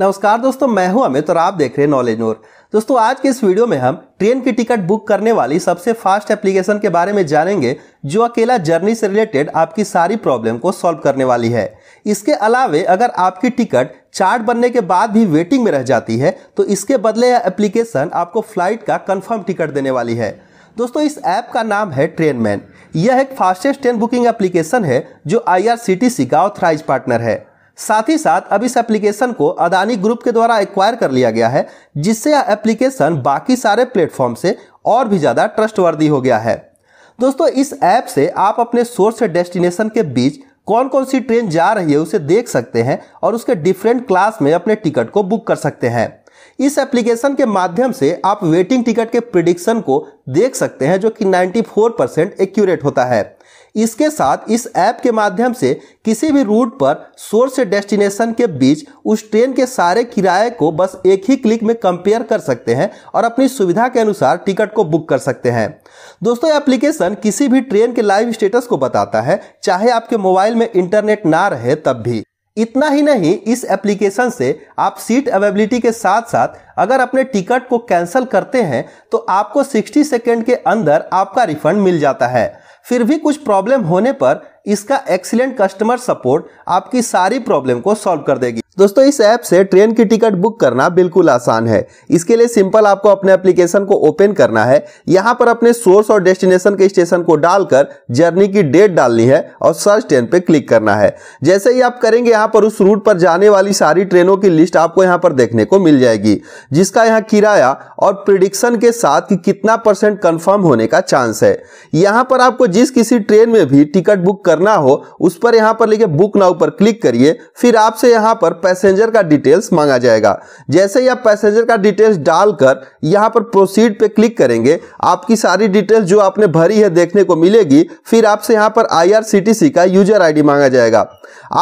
नमस्कार दोस्तों मैं हूं अमित और आप देख रहे हैं नॉलेज नोर दोस्तों आज के इस वीडियो में हम ट्रेन की टिकट बुक करने वाली सबसे फास्ट एप्लीकेशन के बारे में जानेंगे जो अकेला जर्नी से रिलेटेड आपकी सारी प्रॉब्लम को सॉल्व करने वाली है इसके अलावे अगर आपकी टिकट चार्ट बनने के बाद भी वेटिंग में रह जाती है तो इसके बदले यह एप्लीकेशन आपको फ्लाइट का कन्फर्म टिकट देने वाली है दोस्तों इस ऐप का नाम है ट्रेन मैन यह एक फास्टेस्ट ट्रेन बुकिंग एप्लीकेशन है जो सी का ऑथराइज पार्टनर है साथ ही साथ अब इस एप्लीकेशन को अदानी ग्रुप के द्वारा एक्वायर कर लिया गया है जिससे यह एप्लीकेशन बाकी सारे प्लेटफॉर्म से और भी ज़्यादा ट्रस्टवर्दी हो गया है दोस्तों इस ऐप से आप अपने सोर्स से डेस्टिनेशन के बीच कौन कौन सी ट्रेन जा रही है उसे देख सकते हैं और उसके डिफरेंट क्लास में अपने टिकट को बुक कर सकते हैं इस एप्लीकेशन के माध्यम से आप वेटिंग टिकट के प्रिडिक्शन को देख सकते हैं जो कि 94 परसेंट एक्यूरेट होता है इसके साथ इस ऐप के माध्यम से किसी भी रूट पर सोर्स से डेस्टिनेशन के बीच उस ट्रेन के सारे किराए को बस एक ही क्लिक में कंपेयर कर सकते हैं और अपनी सुविधा के अनुसार टिकट को बुक कर सकते हैं दोस्तों एप्लीकेशन किसी भी ट्रेन के लाइव स्टेटस को बताता है चाहे आपके मोबाइल में इंटरनेट ना रहे तब भी इतना ही नहीं इस एप्लीकेशन से आप सीट अवेबिलिटी के साथ साथ अगर अपने टिकट को कैंसिल करते हैं तो आपको 60 सेकेंड के अंदर आपका रिफंड मिल जाता है फिर भी कुछ प्रॉब्लम होने पर इसका एक्सीलेंट कस्टमर सपोर्ट आपकी सारी प्रॉब्लम को सॉल्व कर देगी दोस्तों इस ऐप से ट्रेन की टिकट बुक करना बिल्कुल आसान है इसके लिए सिंपल आपको अपने एप्लीकेशन को ओपन करना है यहाँ पर अपने सोर्स और डेस्टिनेशन के स्टेशन को डालकर जर्नी की डेट डालनी है और सर्च ट्रेन पे क्लिक करना है जैसे ही आप करेंगे यहाँ पर उस रूट पर जाने वाली सारी ट्रेनों की लिस्ट आपको यहाँ पर देखने को मिल जाएगी जिसका यहाँ किराया और प्रिडिक्शन के साथ कि कितना परसेंट कन्फर्म होने का चांस है यहाँ पर आपको जिस किसी ट्रेन में भी टिकट बुक करना हो उस पर यहाँ पर लिखे बुक नाउ पर क्लिक करिए फिर आपसे यहाँ पर पैसेंजर का डिटेल्स मांगा जाएगा जैसे ही आप पैसेंजर का डिटेल्स डालकर यहाँ पर प्रोसीड पे क्लिक करेंगे आपकी सारी डिटेल्स जो आपने भरी है देखने को मिलेगी फिर आपसे यहाँ पर आई का यूजर आई मांगा जाएगा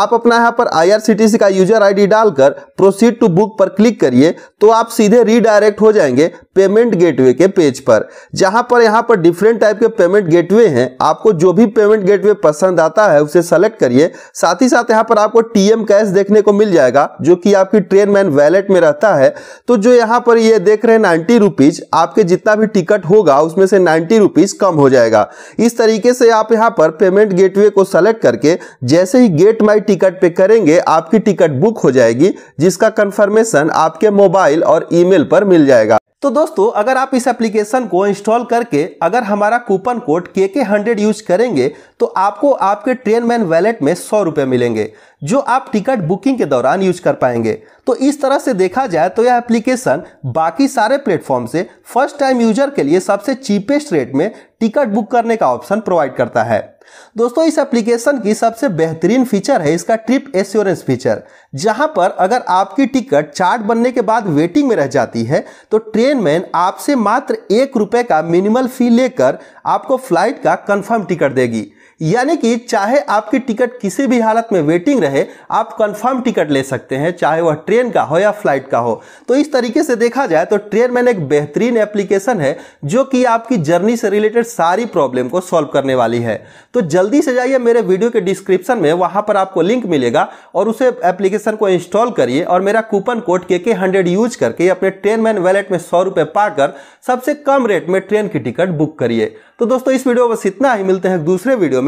आप अपना यहाँ पर आई का यूजर आई डालकर प्रोसीड टू बुक पर क्लिक करिए तो आप सीधे रीडायरेक्ट हो जाएंगे पेमेंट गेटवे के पेज पर जहां पर यहां पर डिफरेंट टाइप के पेमेंट गेटवे हैं आपको जो भी पेमेंट गेटवे पसंद आता है उसे सेलेक्ट करिए साथ ही साथ यहां पर आपको टीएम कैश देखने को मिल जाएगा जो कि आपकी ट्रेन मैन वैलेट में रहता है तो जो यहां पर ये देख रहे हैं नाइन्टी रुपीज आपके जितना भी टिकट होगा उसमें से नाइन्टी रुपीज कम हो जाएगा इस तरीके से आप यहां पर पेमेंट गेटवे को सेलेक्ट करके जैसे ही गेट माई टिकट पे करेंगे आपकी टिकट बुक हो जाएगी जिसका कंफर्मेशन आपके मोबाइल और ईमेल पर मिल जाएगा तो दोस्तों अगर आप इस एप्लीकेशन को इंस्टॉल करके अगर हमारा कूपन कोड के के हंड्रेड यूज करेंगे तो आपको आपके ट्रेन मैन वैलेट में सौ रुपये मिलेंगे जो आप टिकट बुकिंग के दौरान यूज कर पाएंगे तो इस तरह से देखा जाए तो यह एप्लीकेशन बाकी सारे प्लेटफॉर्म से फर्स्ट टाइम यूजर के लिए सबसे चीपेस्ट रेट में टिकट बुक करने का ऑप्शन प्रोवाइड करता है दोस्तों इस एप्लीकेशन की सबसे बेहतरीन फीचर है इसका ट्रिप एश्योरेंस फीचर जहां पर अगर आपकी टिकट चार्ट बनने के बाद वेटिंग में रह जाती है तो ट्रेन मैन आपसे मात्र एक रुपए का मिनिमल फी लेकर आपको फ्लाइट का कंफर्म टिकट देगी यानी कि चाहे आपकी टिकट किसी भी हालत में वेटिंग रहे आप कंफर्म टिकट ले सकते हैं चाहे वह ट्रेन का हो या फ्लाइट का हो तो इस तरीके से देखा जाए तो ट्रेन मैन एक बेहतरीन एप्लीकेशन है जो कि आपकी जर्नी से रिलेटेड सारी प्रॉब्लम को सॉल्व करने वाली है तो जल्दी से जाइए मेरे वीडियो के डिस्क्रिप्शन में वहां पर आपको लिंक मिलेगा और उसे एप्लीकेशन को इंस्टॉल करिए और मेरा कूपन कोड के के हंड्रेड यूज करके अपने ट्रेन मैन वैलेट में सौ रुपए पाकर सबसे कम रेट में ट्रेन की टिकट बुक करिए तो दोस्तों इस वीडियो में बस इतना ही मिलते हैं दूसरे वीडियो में